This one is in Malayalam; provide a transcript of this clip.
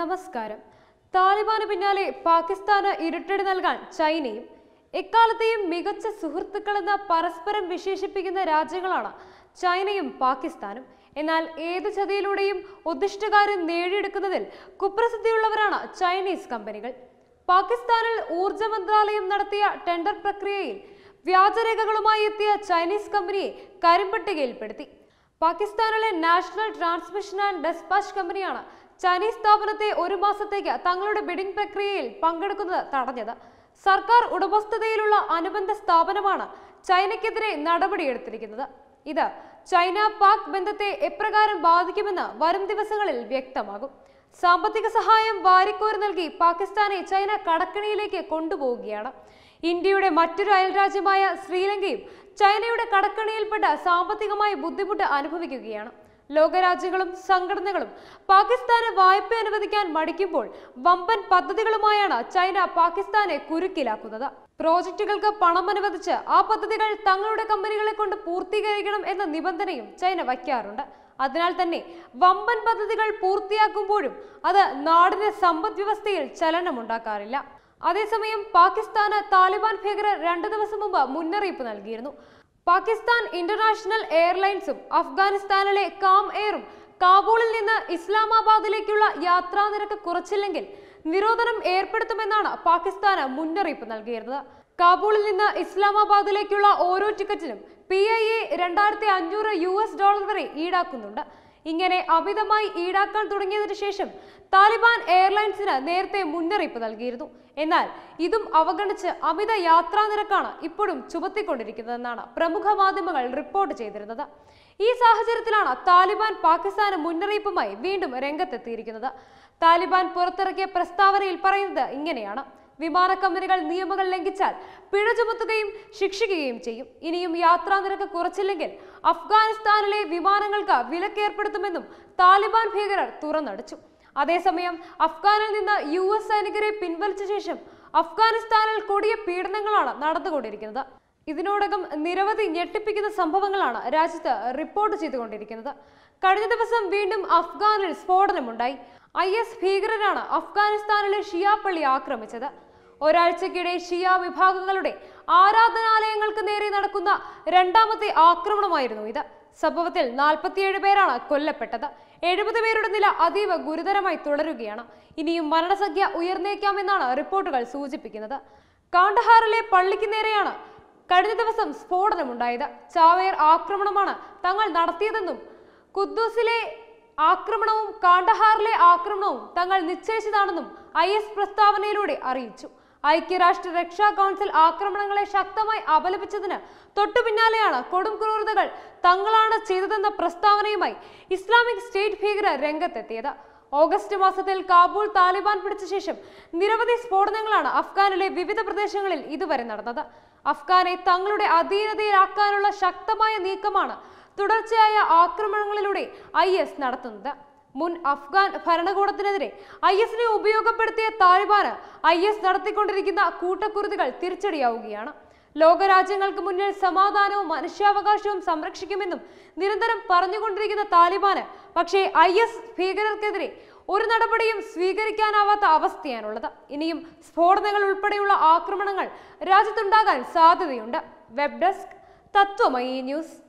നമസ്കാരം താലിബാന് പിന്നാലെ പാകിസ്ഥാന് ഇരുട്ടടി നൽകാൻ ചൈനയും എക്കാലത്തെയും മികച്ച സുഹൃത്തുക്കളെന്ന് പരസ്പരം വിശേഷിപ്പിക്കുന്ന രാജ്യങ്ങളാണ് ചൈനയും പാകിസ്ഥാനും എന്നാൽ ഏത് ചതിയിലൂടെയും ഉദ്ദിഷ്ടകാര്യം നേടിയെടുക്കുന്നതിൽ കുപ്രസിദ്ധിയുള്ളവരാണ് ചൈനീസ് കമ്പനികൾ പാകിസ്ഥാനിൽ ഊർജ മന്ത്രാലയം നടത്തിയ ടെൻഡർ പ്രക്രിയയിൽ വ്യാജരേഖകളുമായി എത്തിയ ചൈനീസ് കമ്പനിയെ കരിമ്പട്ടികയിൽപ്പെടുത്തി പാകിസ്ഥാനിലെ നാഷണൽ ട്രാൻസ്മിഷൻ ആൻഡ് ഡെസ്പാച്ച് കമ്പനിയാണ് ചൈനീസ് സ്ഥാപനത്തെ ഒരു മാസത്തേക്ക് തങ്ങളുടെ ബിഡിംഗ് പ്രക്രിയയിൽ പങ്കെടുക്കുന്നത് തടഞ്ഞത് സർക്കാർ ഉടമസ്ഥതയിലുള്ള അനുബന്ധ സ്ഥാപനമാണ് ചൈനയ്ക്കെതിരെ നടപടിയെടുത്തിരിക്കുന്നത് ഇത് ചൈന പാക് ബന്ധത്തെ എപ്രകാരം ബാധിക്കുമെന്ന് വരും ദിവസങ്ങളിൽ വ്യക്തമാകും സാമ്പത്തിക സഹായം വാരിക്കോര് നൽകി പാകിസ്ഥാനെ ചൈന കടക്കണിയിലേക്ക് കൊണ്ടുപോവുകയാണ് ഇന്ത്യയുടെ മറ്റൊരു അയൽരാജ്യമായ ശ്രീലങ്കയും ചൈനയുടെ കടക്കണിയിൽപ്പെട്ട സാമ്പത്തികമായി ബുദ്ധിമുട്ട് അനുഭവിക്കുകയാണ് ലോകരാജ്യങ്ങളും സംഘടനകളും പാകിസ്ഥാന് വായ്പ അനുവദിക്കാൻ മടിക്കുമ്പോൾ വമ്പൻ പദ്ധതികളുമായാണ് ചൈന പാകിസ്ഥാനെ കുരുക്കിലാക്കുന്നത് പ്രോജക്റ്റുകൾക്ക് പണം അനുവദിച്ച് ആ പദ്ധതികൾ തങ്ങളുടെ കമ്പനികളെ കൊണ്ട് പൂർത്തീകരിക്കണം എന്ന നിബന്ധനയും ചൈന വയ്ക്കാറുണ്ട് അതിനാൽ തന്നെ വമ്പൻ പദ്ധതികൾ പൂർത്തിയാക്കുമ്പോഴും അത് നാടിന്റെ സമ്പദ് വ്യവസ്ഥയിൽ ചലനമുണ്ടാക്കാറില്ല അതേസമയം പാകിസ്ഥാന് താലിബാൻ ഭീകരർ രണ്ടു ദിവസം മുമ്പ് മുന്നറിയിപ്പ് നൽകിയിരുന്നു പാകിസ്ഥാൻ ഇന്റർനാഷണൽ എയർലൈൻസും അഫ്ഗാനിസ്ഥാനിലെ കാം എയറും കാബൂളിൽ നിന്ന് ഇസ്ലാമാബാദിലേക്കുള്ള യാത്രാ നിരക്ക് കുറച്ചില്ലെങ്കിൽ നിരോധനം ഏർപ്പെടുത്തുമെന്നാണ് പാകിസ്ഥാന് മുന്നറിയിപ്പ് നൽകിയിരുന്നത് കാബൂളിൽ നിന്ന് ഇസ്ലാമാബാദിലേക്കുള്ള ഓരോ ടിക്കറ്റിനും പി ഐ എ രണ്ടായിരത്തി അഞ്ഞൂറ് യു എസ് ഡോളർ വരെ ഈടാക്കുന്നുണ്ട് ഇങ്ങനെ അമിതമായി ഈടാക്കാൻ തുടങ്ങിയതിനു ശേഷം താലിബാൻ എയർലൈൻസിന് നേരത്തെ മുന്നറിയിപ്പ് നൽകിയിരുന്നു എന്നാൽ ഇതും അവഗണിച്ച് അമിത യാത്രാ നിരക്കാണ് ഇപ്പോഴും ചുമത്തിക്കൊണ്ടിരിക്കുന്നതെന്നാണ് പ്രമുഖ മാധ്യമങ്ങൾ റിപ്പോർട്ട് ചെയ്തിരുന്നത് ഈ സാഹചര്യത്തിലാണ് താലിബാൻ പാകിസ്ഥാന് മുന്നറിയിപ്പുമായി വീണ്ടും രംഗത്തെത്തിയിരിക്കുന്നത് താലിബാൻ പുറത്തിറക്കിയ പ്രസ്താവനയിൽ പറയുന്നത് ഇങ്ങനെയാണ് വിമാന കമ്പനികൾ നിയമങ്ങൾ ലംഘിച്ചാൽ പിഴ ചുമത്തുകയും ശിക്ഷിക്കുകയും ചെയ്യും ഇനിയും യാത്രാ നിരക്ക് കുറച്ചില്ലെങ്കിൽ അഫ്ഗാനിസ്ഥാനിലെ വിമാനങ്ങൾക്ക് വിലക്കേർപ്പെടുത്തുമെന്നും താലിബാൻ ഭീകരർ തുറന്നടിച്ചു അതേസമയം അഫ്ഗാനിൽ നിന്ന് യു എസ് സൈനികരെ പിൻവലിച്ച ശേഷം അഫ്ഗാനിസ്ഥാനിൽ കൊടിയ പീഡനങ്ങളാണ് നടന്നുകൊണ്ടിരിക്കുന്നത് ഇതിനോടകം നിരവധി ഞെട്ടിപ്പിക്കുന്ന സംഭവങ്ങളാണ് രാജ്യത്ത് റിപ്പോർട്ട് ചെയ്തുകൊണ്ടിരിക്കുന്നത് കഴിഞ്ഞ ദിവസം വീണ്ടും അഫ്ഗാനിൽ സ്ഫോടനമുണ്ടായി ഐ എസ് ഭീകരരാണ് അഫ്ഗാനിസ്ഥാനിലെ ഷിയാ പള്ളി ആക്രമിച്ചത് ഒരാഴ്ചക്കിടെ ഷിയ വിഭാഗങ്ങളുടെ ആരാധനാലയങ്ങൾ വാഹനങ്ങൾക്ക് നേരെ നടക്കുന്ന രണ്ടാമത്തെ ആക്രമണമായിരുന്നു ഇത് സംഭവത്തിൽ നാൽപ്പത്തിയേഴ് പേരാണ് കൊല്ലപ്പെട്ടത് എഴുപത് പേരുടെ നില അതീവ ഗുരുതരമായി തുടരുകയാണ് ഇനിയും മരണസംഖ്യ ഉയർന്നേക്കാമെന്നാണ് റിപ്പോർട്ടുകൾ സൂചിപ്പിക്കുന്നത് കാണ്ഡഹാറിലെ പള്ളിക്ക് നേരെയാണ് കഴിഞ്ഞ ദിവസം സ്ഫോടനമുണ്ടായത് ചാവേർ ആക്രമണമാണ് തങ്ങൾ നടത്തിയതെന്നും കുദ്ദൂസിലെ ആക്രമണവും കാണ്ഡഹാറിലെ ആക്രമണവും തങ്ങൾ നിശ്ചയിച്ചതാണെന്നും ഐ എസ് പ്രസ്താവനയിലൂടെ അറിയിച്ചു ഐക്യരാഷ്ട്ര രക്ഷാ കൗൺസിൽ ആക്രമണങ്ങളെ ശക്തമായി അപലപിച്ചതിന് തൊട്ടുപിന്നാലെയാണ് കൊടും ക്രൂരതകൾ തങ്ങളാണ് ചെയ്തതെന്ന പ്രസ്താവനയുമായി ഇസ്ലാമിക് സ്റ്റേറ്റ് ഭീകരർ രംഗത്തെത്തിയത് ഓഗസ്റ്റ് മാസത്തിൽ കാബൂൾ താലിബാൻ പിടിച്ച ശേഷം നിരവധി സ്ഫോടനങ്ങളാണ് അഫ്ഗാനിലെ വിവിധ പ്രദേശങ്ങളിൽ ഇതുവരെ നടന്നത് അഫ്ഗാനെ തങ്ങളുടെ അധീനതയിലാക്കാനുള്ള ശക്തമായ നീക്കമാണ് തുടർച്ചയായ ആക്രമണങ്ങളിലൂടെ ഐ നടത്തുന്നത് മുൻ അഫ്ഗാൻ ഭരണകൂടത്തിനെതിരെ ഐ എസിനെ ഉപയോഗപ്പെടുത്തിയ താലിബാന് ഐ എസ് നടത്തിക്കൊണ്ടിരിക്കുന്ന കൂട്ടക്കുരുതികൾ തിരിച്ചടിയാവുകയാണ് ലോകരാജ്യങ്ങൾക്ക് മുന്നിൽ സമാധാനവും മനുഷ്യാവകാശവും സംരക്ഷിക്കുമെന്നും നിരന്തരം പറഞ്ഞുകൊണ്ടിരിക്കുന്ന താലിബാന് പക്ഷേ ഐ എസ് ഭീകരർക്കെതിരെ ഒരു നടപടിയും സ്വീകരിക്കാനാവാത്ത അവസ്ഥയാണുള്ളത് ഇനിയും സ്ഫോടനങ്ങൾ ഉൾപ്പെടെയുള്ള ആക്രമണങ്ങൾ രാജ്യത്തുണ്ടാകാൻ സാധ്യതയുണ്ട് വെബ് ഡെസ്ക് തത്വമയി ന്യൂസ്